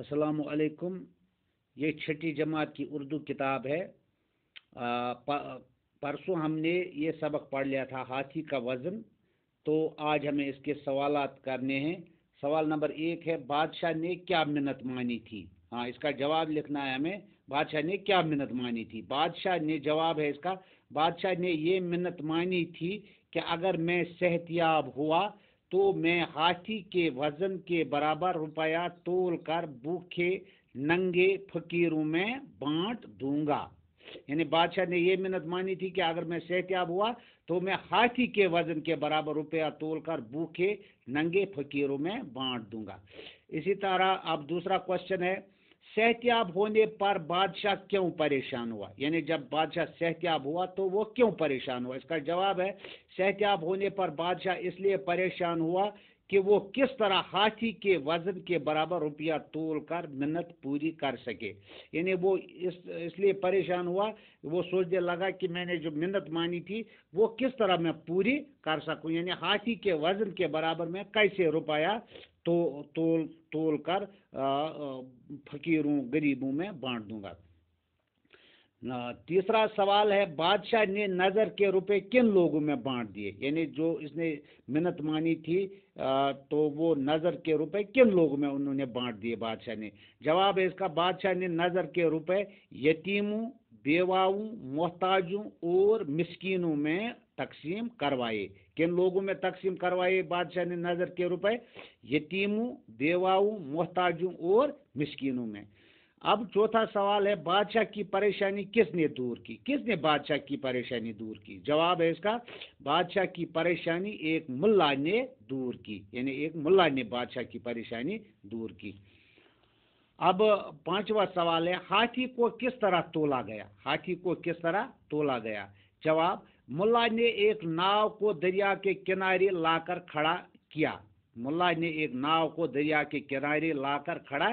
असलकुम ये छठी जमात की उर्दू किताब है परसों हमने ये सबक पढ़ लिया था हाथी का वज़न तो आज हमें इसके सवाल करने हैं सवाल नंबर एक है बादशाह ने क्या मिन्नत मानी थी हाँ इसका जवाब लिखना है हमें बादशाह ने क्या मिन्नत मानी थी बादशाह ने जवाब है इसका बादशाह ने ये मिन्नत मानी थी कि अगर मैं सेहतियाब हुआ तो मैं हाथी के वजन के बराबर रुपया तोल कर भूखे नंगे फकीरों में बांट दूंगा यानी बादशाह ने यह मिन्नत मानी थी कि अगर मैं सेहतियाब हुआ तो मैं हाथी के वजन के बराबर रुपया तोल कर भूखे नंगे फकीरों में बांट दूंगा इसी तरह अब दूसरा क्वेश्चन है सेहतियाब होने पर बादशाह क्यों परेशान हुआ यानी जब बादशाह सेहतियाब हुआ तो वो क्यों परेशान हुआ इसका जवाब है सेहतियाब होने पर बादशाह इसलिए परेशान हुआ कि वो किस तरह हाथी के वज़न के बराबर रुपया तोल कर मिन्नत पूरी कर सके यानी वो इस इसलिए परेशान हुआ वो सोचने लगा कि मैंने जो मिन्नत मानी थी वो किस तरह मैं पूरी कर सकूं यानी हाथी के वज़न के बराबर मैं कैसे रुपया तो तोल तोल कर फकीरों गरीबों में बांट दूंगा तीसरा सवाल है बादशाह ने नज़र के रुपए किन लोगों में बांट दिए यानी जो इसने मिन्नत मानी थी तो वो नज़र के रुपए किन लोगों में उन्होंने बांट दिए बादशाह ने जवाब है इसका बादशाह ने नज़र के रुपए यतीमों बेवाओं मोहताजों और मिसकीनों में तकसीम करवाए किन लोगों में तकसीम करवाए बादशाह ने नज़र के रुपए यतीमों बेवाओं मोहताजों और मिस्किनों में अब चौथा सवाल है बादशाह की परेशानी किसने दूर की किसने बादशाह की परेशानी दूर की जवाब है इसका बादशाह की परेशानी एक मुल्ला ने दूर की यानी एक मुल्ला ने बादशाह की परेशानी दूर की अब पांचवा सवाल है हाथी को किस तरह तोला गया हाथी को किस तरह तोला गया जवाब मुल्ला ने एक नाव को दरिया के किनारे लाकर खड़ा किया मुल्ला ने एक नाव को दरिया के किनारे लाकर खड़ा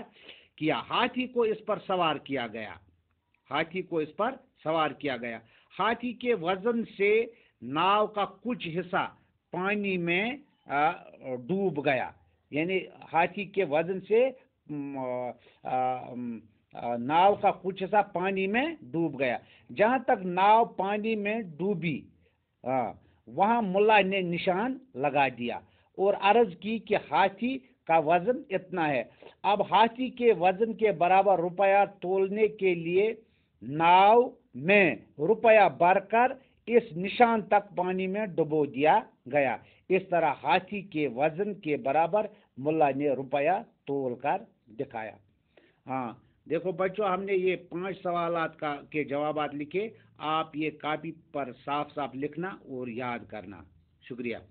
किया हाथी को इस पर सवार किया गया हाथी को इस पर सवार किया गया हाथी के वजन से नाव का कुछ हिस्सा पानी में डूब गया यानी हाथी के वजन से नाव का कुछ हिस्सा पानी में डूब गया जहां तक नाव पानी में डूबी वहां मुल्ला ने निशान लगा दिया और अर्ज की कि हाथी का वज़न इतना है अब हाथी के वज़न के बराबर रुपया तोलने के लिए नाव में रुपया भरकर इस निशान तक पानी में डुबो दिया गया इस तरह हाथी के वज़न के बराबर मुल्ला ने रुपया तोल कर दिखाया हाँ देखो बच्चों हमने ये पांच सवाल का के जवाब लिखे आप ये कापी पर साफ साफ लिखना और याद करना शुक्रिया